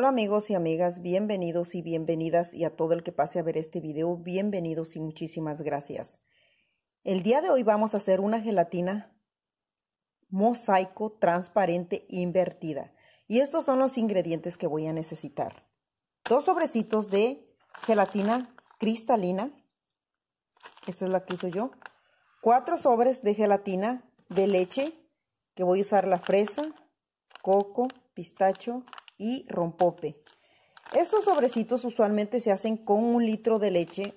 Hola amigos y amigas, bienvenidos y bienvenidas y a todo el que pase a ver este video, bienvenidos y muchísimas gracias. El día de hoy vamos a hacer una gelatina mosaico transparente invertida y estos son los ingredientes que voy a necesitar. Dos sobrecitos de gelatina cristalina, esta es la que uso yo, cuatro sobres de gelatina de leche que voy a usar la fresa, coco, pistacho, y rompope. Estos sobrecitos usualmente se hacen con un litro de leche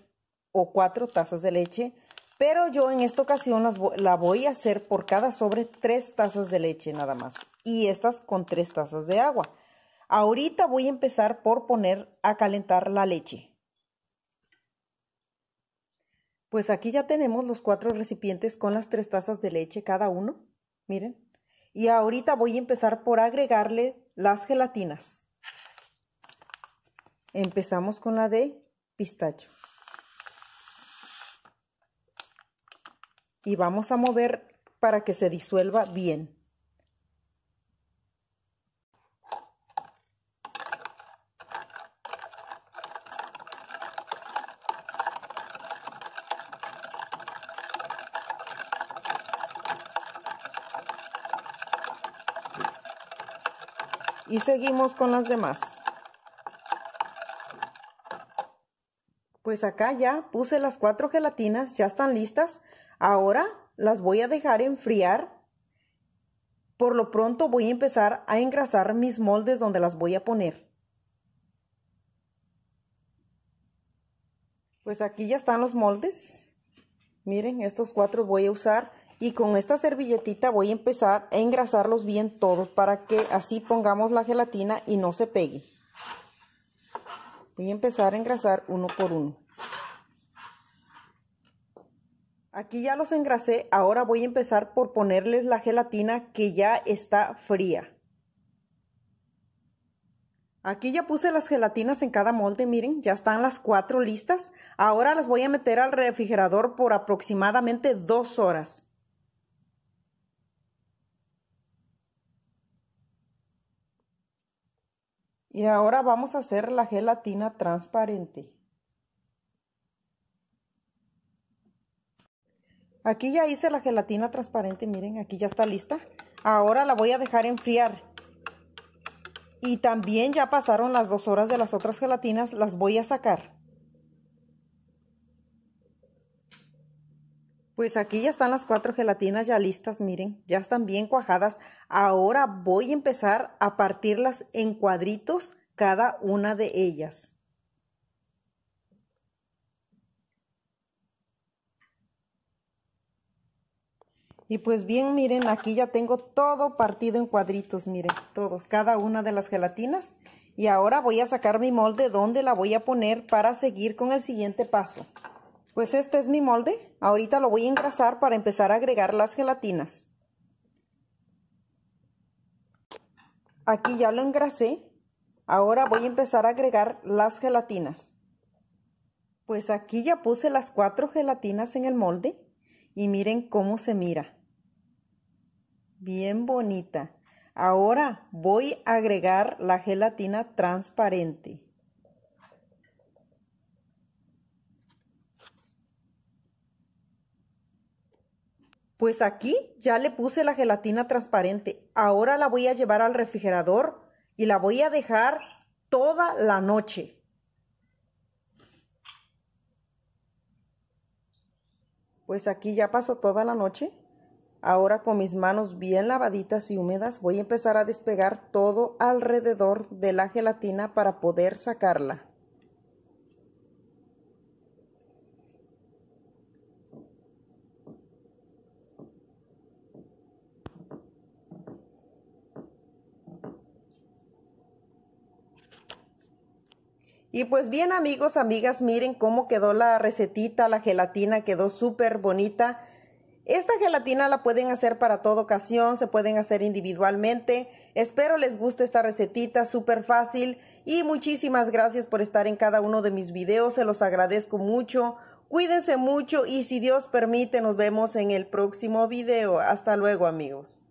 o cuatro tazas de leche, pero yo en esta ocasión las, la voy a hacer por cada sobre tres tazas de leche nada más y estas con tres tazas de agua. Ahorita voy a empezar por poner a calentar la leche. Pues aquí ya tenemos los cuatro recipientes con las tres tazas de leche cada uno. Miren, y ahorita voy a empezar por agregarle las gelatinas. Empezamos con la de pistacho. Y vamos a mover para que se disuelva bien. y seguimos con las demás. Pues acá ya puse las cuatro gelatinas, ya están listas. Ahora las voy a dejar enfriar. Por lo pronto voy a empezar a engrasar mis moldes donde las voy a poner. Pues aquí ya están los moldes. Miren, estos cuatro voy a usar y con esta servilletita voy a empezar a engrasarlos bien todos para que así pongamos la gelatina y no se pegue. Voy a empezar a engrasar uno por uno. Aquí ya los engrasé, ahora voy a empezar por ponerles la gelatina que ya está fría. Aquí ya puse las gelatinas en cada molde, miren, ya están las cuatro listas. Ahora las voy a meter al refrigerador por aproximadamente dos horas. Y ahora vamos a hacer la gelatina transparente. Aquí ya hice la gelatina transparente, miren, aquí ya está lista. Ahora la voy a dejar enfriar. Y también ya pasaron las dos horas de las otras gelatinas, las voy a sacar. Pues aquí ya están las cuatro gelatinas ya listas, miren, ya están bien cuajadas. Ahora voy a empezar a partirlas en cuadritos cada una de ellas. Y pues bien, miren, aquí ya tengo todo partido en cuadritos, miren, todos, cada una de las gelatinas. Y ahora voy a sacar mi molde donde la voy a poner para seguir con el siguiente paso. Pues este es mi molde. Ahorita lo voy a engrasar para empezar a agregar las gelatinas. Aquí ya lo engrasé. Ahora voy a empezar a agregar las gelatinas. Pues aquí ya puse las cuatro gelatinas en el molde y miren cómo se mira. Bien bonita. Ahora voy a agregar la gelatina transparente. Pues aquí ya le puse la gelatina transparente. Ahora la voy a llevar al refrigerador y la voy a dejar toda la noche. Pues aquí ya pasó toda la noche. Ahora con mis manos bien lavaditas y húmedas voy a empezar a despegar todo alrededor de la gelatina para poder sacarla. Y pues bien amigos, amigas, miren cómo quedó la recetita, la gelatina quedó súper bonita. Esta gelatina la pueden hacer para toda ocasión, se pueden hacer individualmente. Espero les guste esta recetita, súper fácil. Y muchísimas gracias por estar en cada uno de mis videos, se los agradezco mucho. Cuídense mucho y si Dios permite nos vemos en el próximo video. Hasta luego amigos.